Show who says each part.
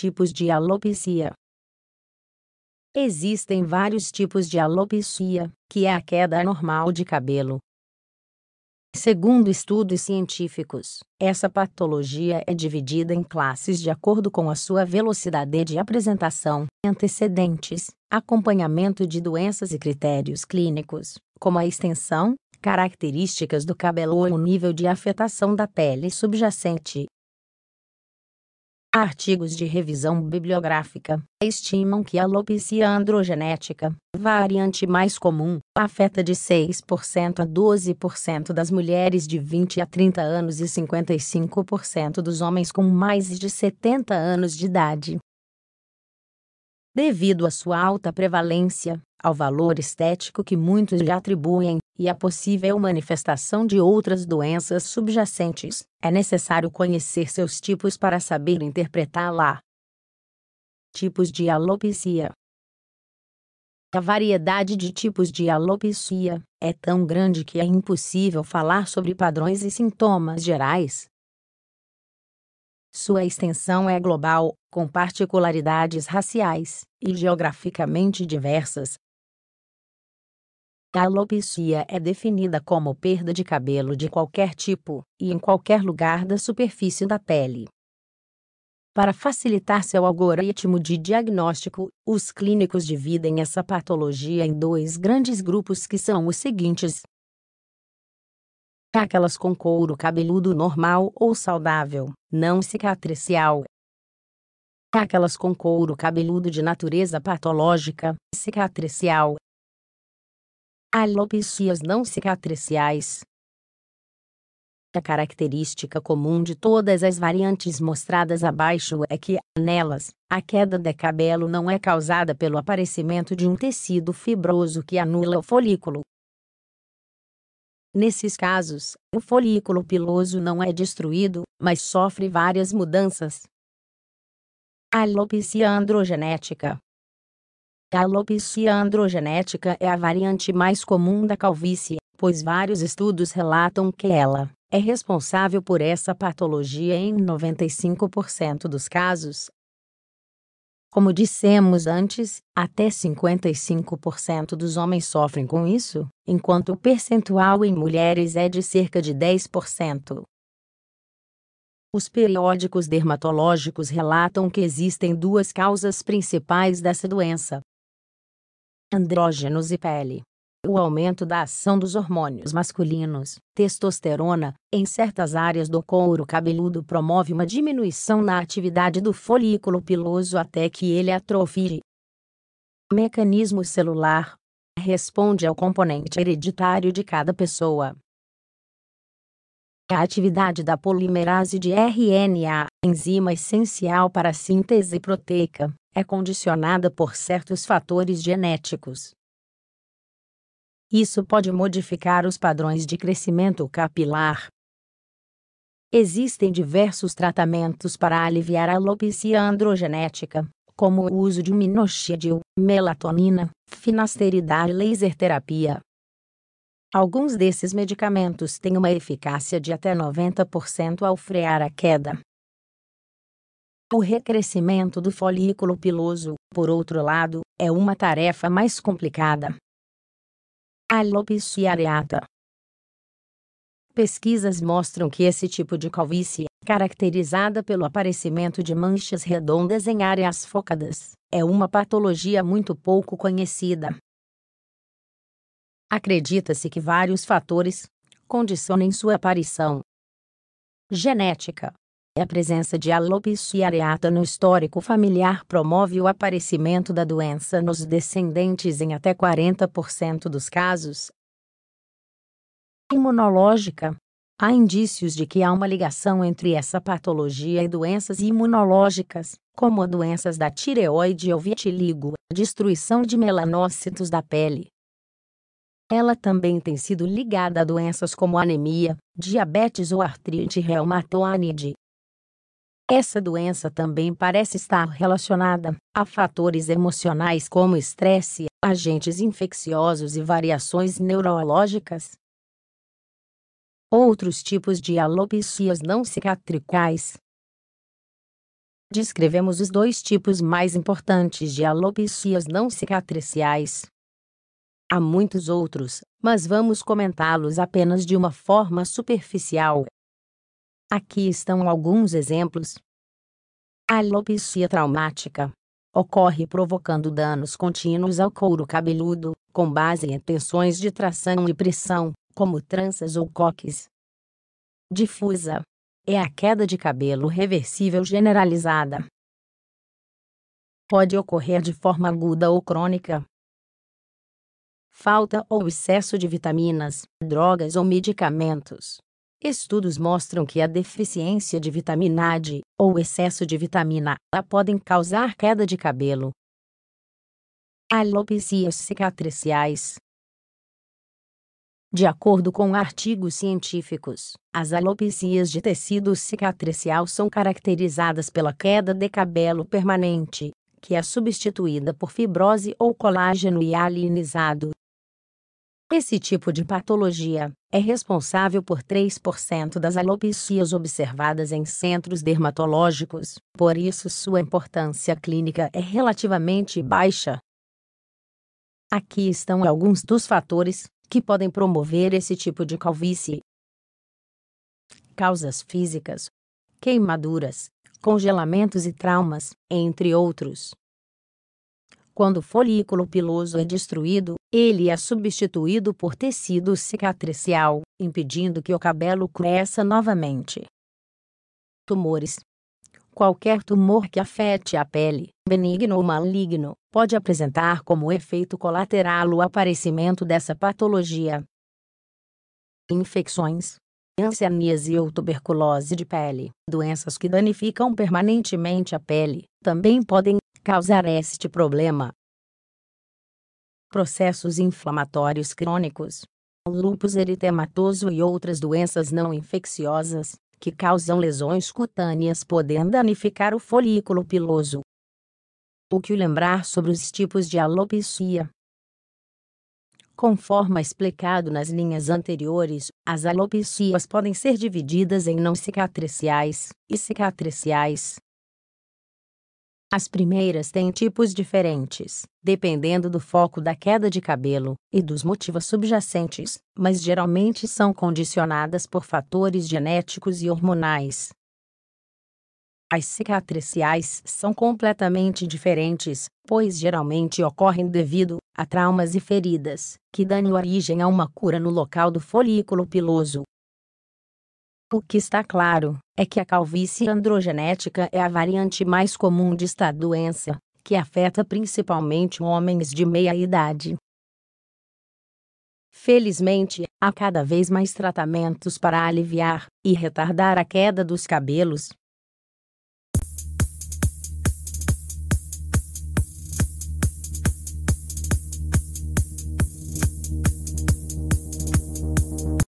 Speaker 1: tipos de alopecia. Existem vários tipos de alopecia, que é a queda anormal de cabelo. Segundo estudos científicos, essa patologia é dividida em classes de acordo com a sua velocidade de apresentação, antecedentes, acompanhamento de doenças e critérios clínicos, como a extensão, características do cabelo ou o nível de afetação da pele subjacente. Artigos de revisão bibliográfica estimam que a alopecia androgenética, variante mais comum, afeta de 6% a 12% das mulheres de 20 a 30 anos e 55% dos homens com mais de 70 anos de idade. Devido à sua alta prevalência, ao valor estético que muitos lhe atribuem, e a possível manifestação de outras doenças subjacentes, é necessário conhecer seus tipos para saber interpretá-la. Tipos de alopecia A variedade de tipos de alopecia é tão grande que é impossível falar sobre padrões e sintomas gerais. Sua extensão é global, com particularidades raciais e geograficamente diversas, a alopecia é definida como perda de cabelo de qualquer tipo e em qualquer lugar da superfície da pele. Para facilitar seu algoritmo de diagnóstico, os clínicos dividem essa patologia em dois grandes grupos que são os seguintes: aquelas com couro cabeludo normal ou saudável, não cicatricial, aquelas com couro cabeludo de natureza patológica, cicatricial, Alopecias não cicatriciais. A característica comum de todas as variantes mostradas abaixo é que, nelas, a queda de cabelo não é causada pelo aparecimento de um tecido fibroso que anula o folículo. Nesses casos, o folículo piloso não é destruído, mas sofre várias mudanças. Alopecia androgenética a alopecia androgenética é a variante mais comum da calvície, pois vários estudos relatam que ela é responsável por essa patologia em 95% dos casos. Como dissemos antes, até 55% dos homens sofrem com isso, enquanto o percentual em mulheres é de cerca de 10%. Os periódicos dermatológicos relatam que existem duas causas principais dessa doença: andrógenos e pele. O aumento da ação dos hormônios masculinos, testosterona, em certas áreas do couro cabeludo promove uma diminuição na atividade do folículo piloso até que ele atrofie. Mecanismo celular responde ao componente hereditário de cada pessoa. A atividade da polimerase de RNA, enzima essencial para a síntese proteica, é condicionada por certos fatores genéticos. Isso pode modificar os padrões de crescimento capilar. Existem diversos tratamentos para aliviar a alopecia androgenética, como o uso de minoxidil, melatonina, finasterida e laser terapia. Alguns desses medicamentos têm uma eficácia de até 90% ao frear a queda, o recrescimento do folículo piloso, por outro lado, é uma tarefa mais complicada. Alopecia areata. Pesquisas mostram que esse tipo de calvície, caracterizada pelo aparecimento de manchas redondas em áreas focadas, é uma patologia muito pouco conhecida. Acredita-se que vários fatores condicionem sua aparição. Genética a presença de alopecia areata no histórico familiar promove o aparecimento da doença nos descendentes em até 40% dos casos. Imunológica. Há indícios de que há uma ligação entre essa patologia e doenças imunológicas, como doenças da tireoide ou vitiligo, destruição de melanócitos da pele. Ela também tem sido ligada a doenças como anemia, diabetes ou artrite reumatoide. Essa doença também parece estar relacionada a fatores emocionais como estresse, agentes infecciosos e variações neurológicas. Outros tipos de alopecias não cicatricais. Descrevemos os dois tipos mais importantes de alopecias não cicatriciais. Há muitos outros, mas vamos comentá-los apenas de uma forma superficial, Aqui estão alguns exemplos. A alopecia traumática ocorre provocando danos contínuos ao couro cabeludo, com base em tensões de tração e pressão, como tranças ou coques. Difusa é a queda de cabelo reversível generalizada. Pode ocorrer de forma aguda ou crônica. Falta ou excesso de vitaminas, drogas ou medicamentos Estudos mostram que a deficiência de vitamina A ou excesso de vitamina A podem causar queda de cabelo, alopecias cicatriciais. De acordo com artigos científicos, as alopecias de tecido cicatricial são caracterizadas pela queda de cabelo permanente, que é substituída por fibrose ou colágeno hialinizado, esse tipo de patologia é responsável por 3% das alopecias observadas em centros dermatológicos, por isso sua importância clínica é relativamente baixa. Aqui estão alguns dos fatores que podem promover esse tipo de calvície: causas físicas, queimaduras, congelamentos e traumas, entre outros. Quando o folículo piloso é destruído, ele é substituído por tecido cicatricial, impedindo que o cabelo cresça novamente. Tumores Qualquer tumor que afete a pele, benigno ou maligno, pode apresentar como efeito colateral o aparecimento dessa patologia. Infecções Ancianíase ou tuberculose de pele, doenças que danificam permanentemente a pele, também podem causar este problema. Processos inflamatórios crônicos, lúpus eritematoso e outras doenças não infecciosas, que causam lesões cutâneas podem danificar o folículo piloso. O que lembrar sobre os tipos de alopecia? Conforme explicado nas linhas anteriores, as alopecias podem ser divididas em não cicatriciais e cicatriciais, as primeiras têm tipos diferentes, dependendo do foco da queda de cabelo e dos motivos subjacentes, mas geralmente são condicionadas por fatores genéticos e hormonais. As cicatriciais são completamente diferentes, pois geralmente ocorrem devido a traumas e feridas, que dão origem a uma cura no local do folículo piloso, o que está claro é que a calvície androgenética é a variante mais comum desta doença, que afeta principalmente homens de meia idade. Felizmente, há cada vez mais tratamentos para aliviar e retardar a queda dos cabelos,